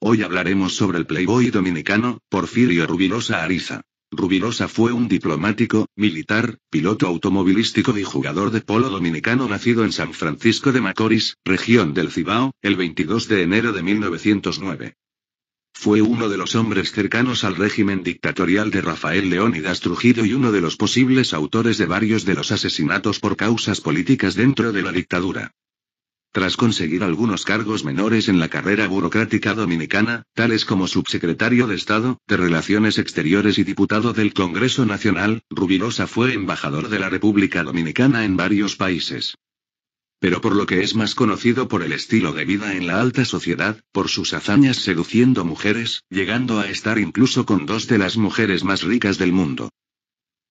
Hoy hablaremos sobre el playboy dominicano, Porfirio Rubirosa Ariza. Rubirosa fue un diplomático, militar, piloto automovilístico y jugador de polo dominicano nacido en San Francisco de Macorís, región del Cibao, el 22 de enero de 1909. Fue uno de los hombres cercanos al régimen dictatorial de Rafael Leónidas Trujillo y uno de los posibles autores de varios de los asesinatos por causas políticas dentro de la dictadura. Tras conseguir algunos cargos menores en la carrera burocrática dominicana, tales como subsecretario de Estado, de Relaciones Exteriores y diputado del Congreso Nacional, Rubirosa fue embajador de la República Dominicana en varios países pero por lo que es más conocido por el estilo de vida en la alta sociedad, por sus hazañas seduciendo mujeres, llegando a estar incluso con dos de las mujeres más ricas del mundo.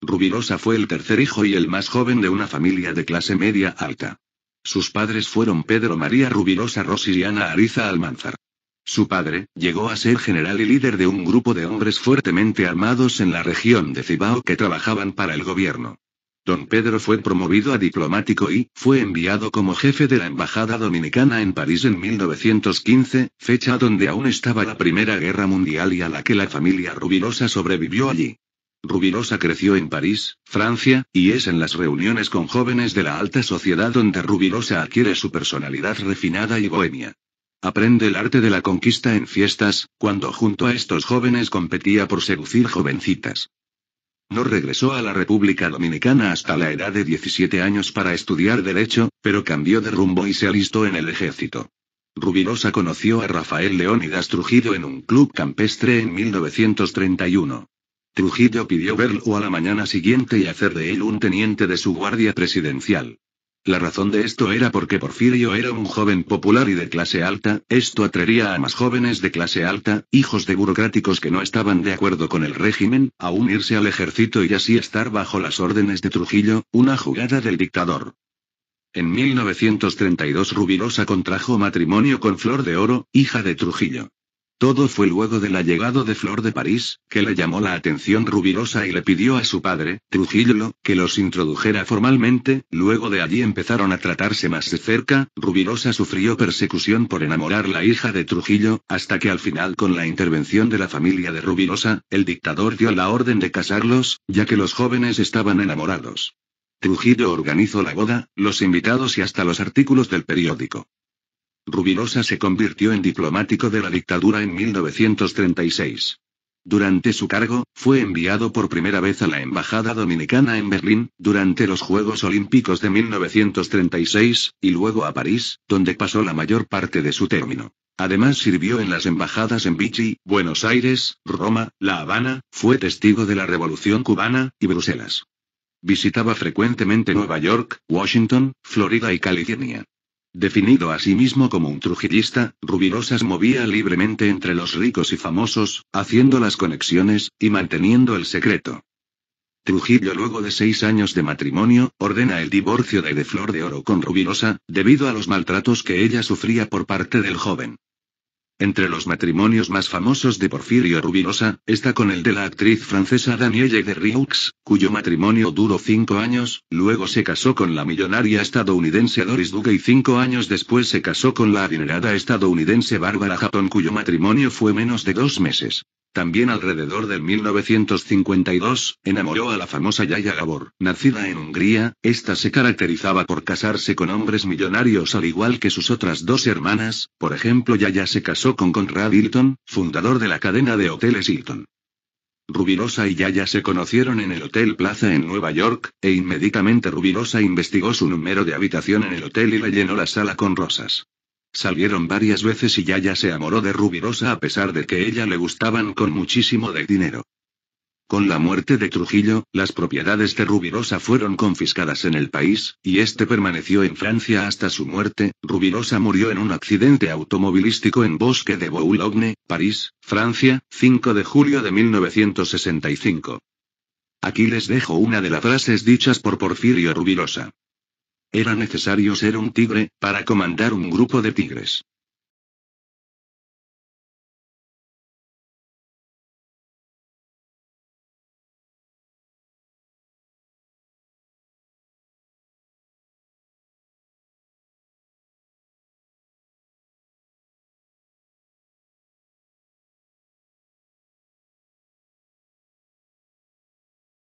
Rubirosa fue el tercer hijo y el más joven de una familia de clase media alta. Sus padres fueron Pedro María Rubirosa Rossi y Ana Ariza Almanzar. Su padre, llegó a ser general y líder de un grupo de hombres fuertemente armados en la región de Cibao que trabajaban para el gobierno. Don Pedro fue promovido a diplomático y, fue enviado como jefe de la Embajada Dominicana en París en 1915, fecha donde aún estaba la Primera Guerra Mundial y a la que la familia Rubirosa sobrevivió allí. Rubirosa creció en París, Francia, y es en las reuniones con jóvenes de la alta sociedad donde Rubirosa adquiere su personalidad refinada y bohemia. Aprende el arte de la conquista en fiestas, cuando junto a estos jóvenes competía por seducir jovencitas. No regresó a la República Dominicana hasta la edad de 17 años para estudiar derecho, pero cambió de rumbo y se alistó en el ejército. Rubirosa conoció a Rafael Leónidas Trujillo en un club campestre en 1931. Trujillo pidió verlo a la mañana siguiente y hacer de él un teniente de su guardia presidencial. La razón de esto era porque Porfirio era un joven popular y de clase alta, esto atraería a más jóvenes de clase alta, hijos de burocráticos que no estaban de acuerdo con el régimen, a unirse al ejército y así estar bajo las órdenes de Trujillo, una jugada del dictador. En 1932 Rubirosa contrajo matrimonio con Flor de Oro, hija de Trujillo. Todo fue luego de la llegada de Flor de París, que le llamó la atención rubirosa y le pidió a su padre, Trujillo, que los introdujera formalmente, luego de allí empezaron a tratarse más de cerca, Rubirosa sufrió persecución por enamorar la hija de Trujillo, hasta que al final con la intervención de la familia de Rubirosa, el dictador dio la orden de casarlos, ya que los jóvenes estaban enamorados. Trujillo organizó la boda, los invitados y hasta los artículos del periódico. Rubirosa se convirtió en diplomático de la dictadura en 1936. Durante su cargo, fue enviado por primera vez a la Embajada Dominicana en Berlín, durante los Juegos Olímpicos de 1936, y luego a París, donde pasó la mayor parte de su término. Además sirvió en las embajadas en Vichy, Buenos Aires, Roma, La Habana, fue testigo de la Revolución cubana, y Bruselas. Visitaba frecuentemente Nueva York, Washington, Florida y California. Definido a sí mismo como un trujillista, se movía libremente entre los ricos y famosos, haciendo las conexiones, y manteniendo el secreto. Trujillo luego de seis años de matrimonio, ordena el divorcio de De Flor de Oro con Rubirosa, debido a los maltratos que ella sufría por parte del joven. Entre los matrimonios más famosos de Porfirio Rubirosa, está con el de la actriz francesa Danielle de Rioux, cuyo matrimonio duró cinco años, luego se casó con la millonaria estadounidense Doris Duke y cinco años después se casó con la adinerada estadounidense Bárbara Hatton cuyo matrimonio fue menos de dos meses. También alrededor de 1952, enamoró a la famosa Yaya Gabor. Nacida en Hungría, esta se caracterizaba por casarse con hombres millonarios al igual que sus otras dos hermanas, por ejemplo Yaya se casó con Conrad Hilton, fundador de la cadena de hoteles Hilton. Rubirosa y Yaya se conocieron en el Hotel Plaza en Nueva York, e inmediatamente Rubirosa investigó su número de habitación en el hotel y le llenó la sala con rosas. Salieron varias veces y Yaya se amoró de Rubirosa a pesar de que ella le gustaban con muchísimo de dinero. Con la muerte de Trujillo, las propiedades de Rubirosa fueron confiscadas en el país, y este permaneció en Francia hasta su muerte. Rubirosa murió en un accidente automovilístico en Bosque de Boulogne, París, Francia, 5 de julio de 1965. Aquí les dejo una de las frases dichas por Porfirio Rubirosa. Era necesario ser un tigre, para comandar un grupo de tigres.